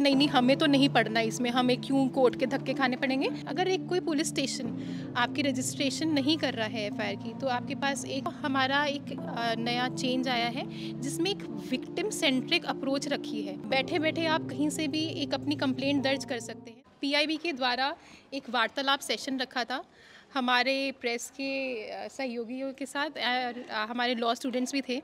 नहीं नहीं हमें तो नहीं पढ़ना इसमें हमें क्यों कोर्ट के धक्के खाने पड़ेंगे अगर एक कोई पुलिस स्टेशन आपकी रजिस्ट्रेशन नहीं कर रहा है एफआईआर की तो आपके पास एक हमारा एक नया चेंज आया है जिसमें एक विक्टिम सेंट्रिक अप्रोच रखी है बैठे बैठे आप कहीं से भी एक अपनी कंप्लेंट दर्ज कर सकते हैं पीआईबी के द्वारा एक वार्तालाप सेशन रखा था हमारे प्रेस के सहयोगियों के साथ हमारे लॉ स्टूडेंट्स भी थे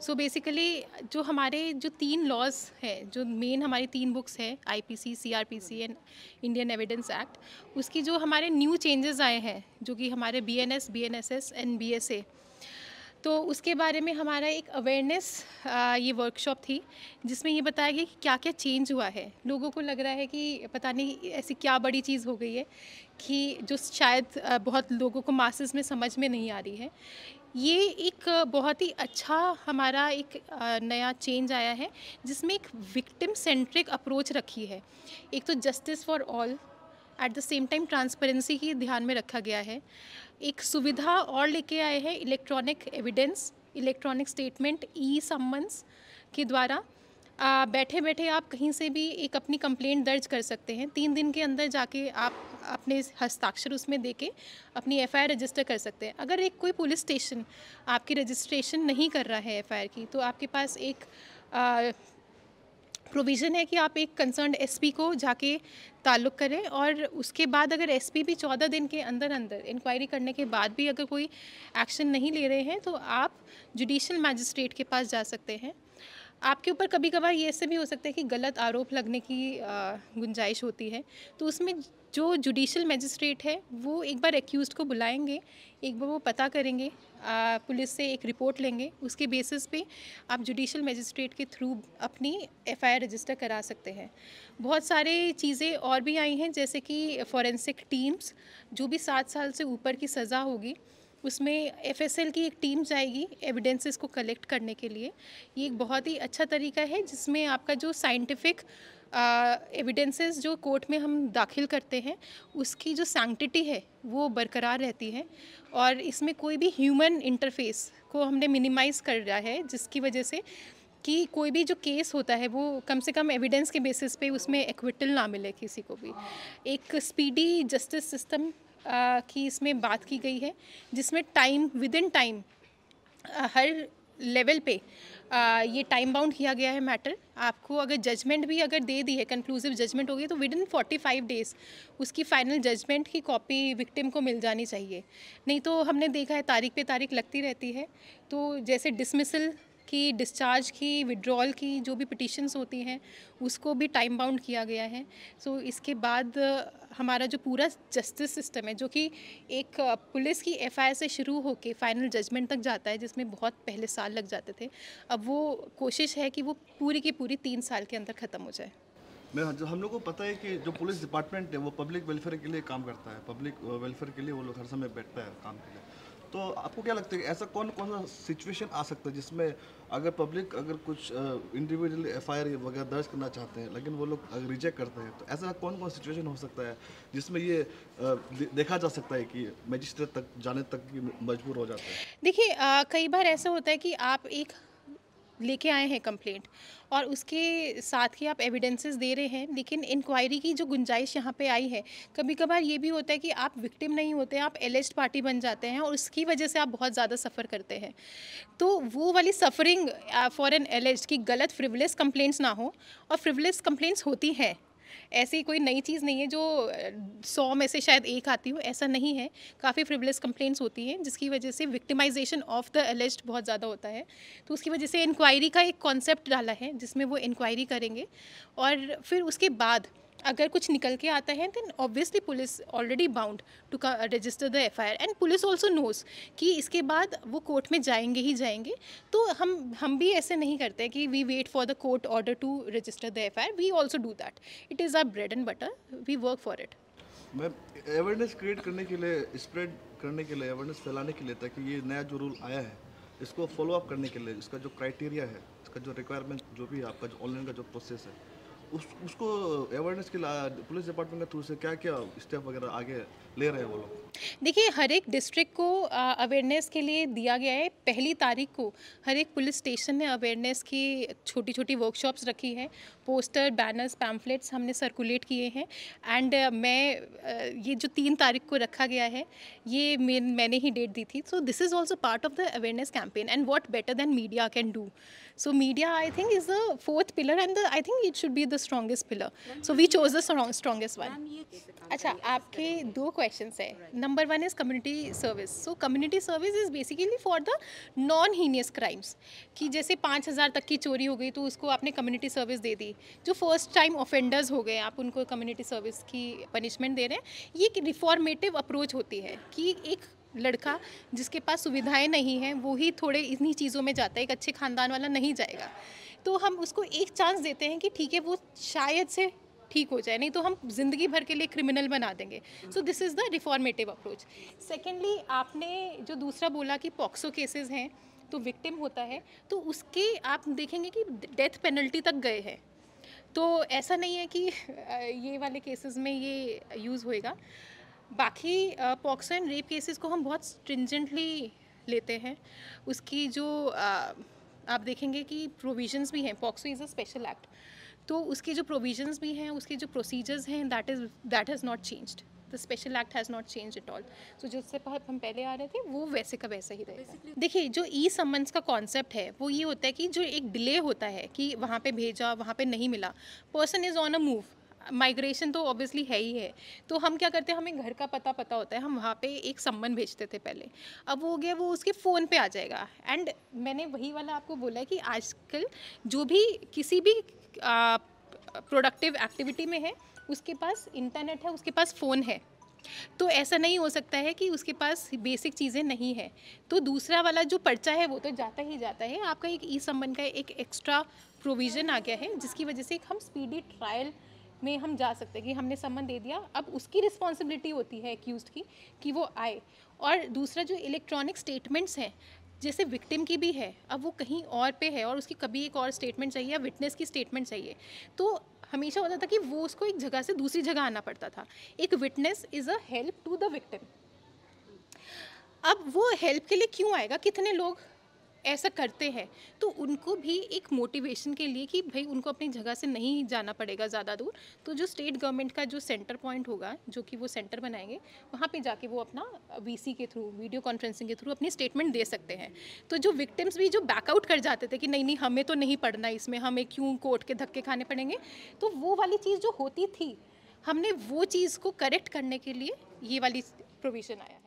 सो so बेसिकली जो हमारे जो तीन लॉज है जो मेन हमारी तीन बुक्स हैं IPC CrPC and Indian Evidence Act उसकी जो हमारे न्यू चेंजेस आए हैं जो कि हमारे बीएनएस बीएनएसएस एंड बीएसए तो उसके बारे में हमारा एक अवेयरनेस ये वर्कशॉप थी जिसमें ये बताया गया कि क्या क्या चेंज हुआ है लोगों को लग रहा है कि पता नहीं ऐसी क्या बड़ी चीज़ हो गई है कि जो शायद बहुत लोगों को मासेस में समझ में नहीं आ रही है ये एक बहुत ही अच्छा हमारा एक नया चेंज आया है जिसमें एक विक्टिम सेंट्रिक अप्रोच रखी है एक तो justice for all at the same time transparency ही ध्यान में रखा गया है एक सुविधा और लेके आए हैं electronic evidence electronic statement e summons के द्वारा आ, बैठे बैठे आप कहीं से भी एक अपनी कंप्लेंट दर्ज कर सकते हैं तीन दिन के अंदर जाके आप अपने हस्ताक्षर उसमें दे के अपनी एफआईआर रजिस्टर कर सकते हैं अगर एक कोई पुलिस स्टेशन आपकी रजिस्ट्रेशन नहीं कर रहा है एफ की तो आपके पास एक आ, प्रोविज़न है कि आप एक कंसर्न एसपी को जाके ताल्लुक़ करें और उसके बाद अगर एसपी भी चौदह दिन के अंदर अंदर इंक्वायरी करने के बाद भी अगर कोई एक्शन नहीं ले रहे हैं तो आप जुडिशल मैजिस्ट्रेट के पास जा सकते हैं आपके ऊपर कभी कभार ये ऐसे भी हो सकता है कि गलत आरोप लगने की गुंजाइश होती है तो उसमें जो जुडिशल मजिस्ट्रेट है वो एक बार एक्यूज़ को बुलाएंगे एक बार वो पता करेंगे पुलिस से एक रिपोर्ट लेंगे उसके बेसिस पे आप जुडिशल मजिस्ट्रेट के थ्रू अपनी एफआईआर रजिस्टर करा सकते हैं बहुत सारे चीज़ें और भी आई हैं जैसे कि फॉरेंसिक टीम्स जो भी सात साल से ऊपर की सज़ा होगी उसमें एफएसएल की एक टीम जाएगी एविडेंसेस को कलेक्ट करने के लिए ये एक बहुत ही अच्छा तरीका है जिसमें आपका जो साइंटिफिक एविडेंसेस जो कोर्ट में हम दाखिल करते हैं उसकी जो सैंक्टिटी है वो बरकरार रहती है और इसमें कोई भी ह्यूमन इंटरफेस को हमने मिनिमाइज़ कर रहा है जिसकी वजह से कि कोई भी जो केस होता है वो कम से कम एविडेंस के बेसिस पे उसमें एक्विटल ना मिले किसी को भी एक स्पीडी जस्टिस सिस्टम की इसमें बात की गई है जिसमें टाइम विद इन टाइम हर लेवल पे आ, ये टाइम बाउंड किया गया है मैटर आपको अगर जजमेंट भी अगर दे दी है कंक्लूसिव जजमेंट होगी तो within forty five days उसकी फाइनल जजमेंट की कॉपी विक्टिम को मिल जानी चाहिए नहीं तो हमने देखा है तारीख पे तारीख लगती रहती है तो जैसे डिसमिसल की डिस्चार्ज की विड्रॉल की जो भी पिटिशन्स होती हैं उसको भी टाइम बाउंड किया गया है सो so, इसके बाद हमारा जो पूरा जस्टिस सिस्टम है जो कि एक पुलिस की एफ से शुरू होकर फाइनल जजमेंट तक जाता है जिसमें बहुत पहले साल लग जाते थे अब वो कोशिश है कि वो पूरी की पूरी तीन साल के अंदर ख़त्म हो जाए मैं जो हम लोग को पता है कि जो पुलिस डिपार्टमेंट है वो पब्लिक वेलफेयर के लिए काम करता है पब्लिक वेलफेयर के लिए वो लोग हर समय बैठता है काम के लिए तो आपको क्या लगता है ऐसा कौन कौन सा सिचुएशन आ सकता है जिसमें अगर पब्लिक अगर कुछ इंडिविजुअल एफ आई वगैरह दर्ज करना चाहते हैं लेकिन वो लोग अगर रिजेक्ट करते हैं तो ऐसा कौन कौन सिचुएशन हो सकता है जिसमें ये देखा जा सकता है कि मजिस्ट्रेट तक जाने तक मजबूर हो जाता है देखिए कई बार ऐसा होता है कि आप एक लेके आए हैं कंप्लेंट और उसके साथ ही आप एविडेंसेस दे रहे हैं लेकिन इंक्वायरी की जो गुंजाइश यहाँ पे आई है कभी कभार ये भी होता है कि आप विक्टिम नहीं होते आप एलेस्ट पार्टी बन जाते हैं और उसकी वजह से आप बहुत ज़्यादा सफ़र करते हैं तो वो वाली सफरिंग फॉर एन एलेस्ट की गलत फ्रिवलेस कंप्लेंट्स ना हो और फ्रिवलेस कंप्लेंट्स होती हैं ऐसी कोई नई चीज़ नहीं है जो सौ में से शायद एक आती हो ऐसा नहीं है काफ़ी फ्रिवलेस कंप्लेंट्स होती हैं जिसकी वजह से विक्टिमाइजेशन ऑफ द एलिस्ट बहुत ज़्यादा होता है तो उसकी वजह से इंक्वायरी का एक कॉन्सेप्ट डाला है जिसमें वो इंक्वायरी करेंगे और फिर उसके बाद अगर कुछ निकल के आता है then obviously police already bound to register the F I R and police also knows कि इसके बाद वो कोर्ट में जाएंगे ही जाएंगे तो हम हम भी ऐसे नहीं करते कि we wait for the court order to register the F I R we also do that it is our bread and butter we work for it ma'am awareness create करने के लिए स्प्रेड करने के लिए अवेयरनेस फैलाने के लिए ताकि ये नया जो रूल आया है इसको फॉलो अप करने के लिए इसका जो क्राइटेरिया है इसका जो रिक्वायरमेंट जो भी है आपका जो ऑनलाइन का जो प्रोसेस है उस उसको अवेयरनेस के पुलिस डिपार्टमेंट के थ्रू से क्या क्या स्टेप वगैरह आगे ले रहे हैं वो लोग देखिए हर एक डिस्ट्रिक्ट को अवेयरनेस के लिए दिया गया है पहली तारीख को हर एक पुलिस स्टेशन ने अवेयरनेस की छोटी छोटी वर्कशॉप्स रखी है पोस्टर बैनर्स पैम्फलेट्स हमने सर्कुलेट किए हैं एंड मैं ये जो तीन तारीख को रखा गया है ये मैं, मैंने ही डेट दी थी so this is also part of the awareness campaign and what better than media can do so media I think is the fourth pillar and I think it should be the the pillar so we chose chose the one अच्छा आपके दो question है number one is community service so community service is basically for the non heinous crimes कि जैसे पाँच हज़ार तक की चोरी हो गई तो उसको आपने कम्युनिटी सर्विस दे दी जो फर्स्ट टाइम ऑफेंडर्स हो गए आप उनको कम्युनिटी सर्विस की पनिशमेंट दे रहे हैं ये एक रिफॉर्मेटिव अप्रोच होती है कि एक लड़का जिसके पास सुविधाएं नहीं हैं वो ही थोड़े इन्हीं चीज़ों में जाता है एक अच्छे खानदान वाला नहीं जाएगा तो हम उसको एक चांस देते हैं कि ठीक है वो शायद से ठीक हो जाए नहीं तो हम जिंदगी भर के लिए क्रिमिनल बना देंगे so this is the reformative approach secondly आपने जो दूसरा बोला कि पॉक्सो केसेस हैं तो विक्टिम होता है तो उसके आप देखेंगे कि डेथ पेनल्टी तक गए हैं तो ऐसा नहीं है कि ये वाले केसेस में ये यूज़ होएगा बाकी पॉक्सो एंड रेप केसेस को हम बहुत स्ट्रिंजेंटली लेते हैं उसकी जो आप देखेंगे कि प्रोविजंस भी हैं POCSO is a special act तो उसके जो प्रोविजंस भी हैं उसके जो प्रोसीजर्स हैं that is that has not changed the special act has not change it all so जिससे हम पहले आ रहे थे वो वैसे का वैसा ही रहेगा देखिए जो ई सम्मन्स का कॉन्सेप्ट है वो ये होता है कि जो एक डिले होता है कि वहाँ पे भेजा वहाँ पे नहीं मिला person is on a move migration तो ऑब्वियसली है ही है तो हम क्या करते हैं हमें घर का पता पता होता है हम वहाँ पे एक सम्मन भेजते थे पहले अब वो हो गया वो उसके फ़ोन पे आ जाएगा एंड मैंने वही वाला आपको बोला है कि आजकल जो भी किसी भी प्रोडक्टिव एक्टिविटी में है उसके पास इंटरनेट है उसके पास फ़ोन है तो ऐसा नहीं हो सकता है कि उसके पास बेसिक चीज़ें नहीं है तो दूसरा वाला जो पर्चा है वो तो जाता ही जाता है आपका एक ई संबंध का एक एक्स्ट्रा प्रोविज़न आ गया है जिसकी वजह से एक हम स्पीडी ट्रायल में हम जा सकते हैं कि हमने सम्मान दे दिया अब उसकी रिस्पॉन्सिबिलिटी होती है एक्यूज़ की कि वो आए और दूसरा जो इलेक्ट्रॉनिक स्टेटमेंट्स हैं जैसे विक्टिम की भी है अब वो कहीं और पे है और उसकी कभी एक और स्टेटमेंट चाहिए या विटनेस की स्टेटमेंट चाहिए तो हमेशा होता था कि वो उसको एक जगह से दूसरी जगह आना पड़ता था एक witness is a help to the victim अब वो हेल्प के लिए क्यों आएगा कितने लोग ऐसा करते हैं तो उनको भी एक मोटिवेशन के लिए कि भाई उनको अपनी जगह से नहीं जाना पड़ेगा ज़्यादा दूर तो जो स्टेट गवर्नमेंट का जो सेंटर पॉइंट होगा जो कि वो सेंटर बनाएंगे वहाँ पे जाके वो अपना वीसी के थ्रू वीडियो कॉन्फ्रेंसिंग के थ्रू अपनी स्टेटमेंट दे सकते हैं तो जो विक्टिम्स भी जो बैकआउट कर जाते थे कि नहीं नहीं हमें तो नहीं पढ़ना इसमें हमें क्यों कोर्ट के धक्के खाने पड़ेंगे तो वो वाली चीज़ जो होती थी हमने वो चीज़ को करेक्ट करने के लिए ये वाली प्रोविज़न आया